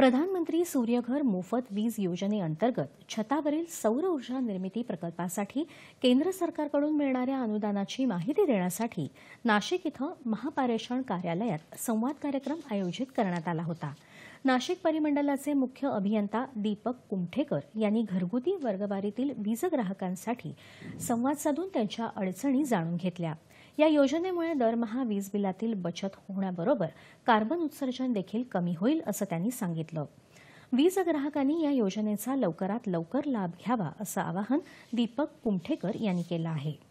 प्रधानमंत्री सूर्यघर मोफत वीज योजनेअंतर्गत छतावरील सौर ऊर्जा निर्मिती प्रकल्पासाठी केंद्र सरकारकडून मिळणाऱ्या अनुदानाची माहिती देण्यासाठी नाशिक इथं महापारेषण कार्यालयात संवाद कार्यक्रम आयोजित करण्यात आला होता नाशिक परिमंडलाचे मुख्य अभियंता दीपक कुमठेकर यांनी घरगुती वर्गवारीतील वीजग्राहकांसाठी संवाद साधून त्यांच्या अडचणी जाणून घेतल्या या योजनेमुळे दरमहा वीज बिलातील बचत होण्याबरोबर कार्बन उत्सर्जन देखील कमी होईल असं त्यांनी सांगितलं वीज ग्राहकांनी या योजनेचा लवकरात लवकर लाभ घ्यावा असं आवाहन दीपक कुमठेकर यांनी केलं आहे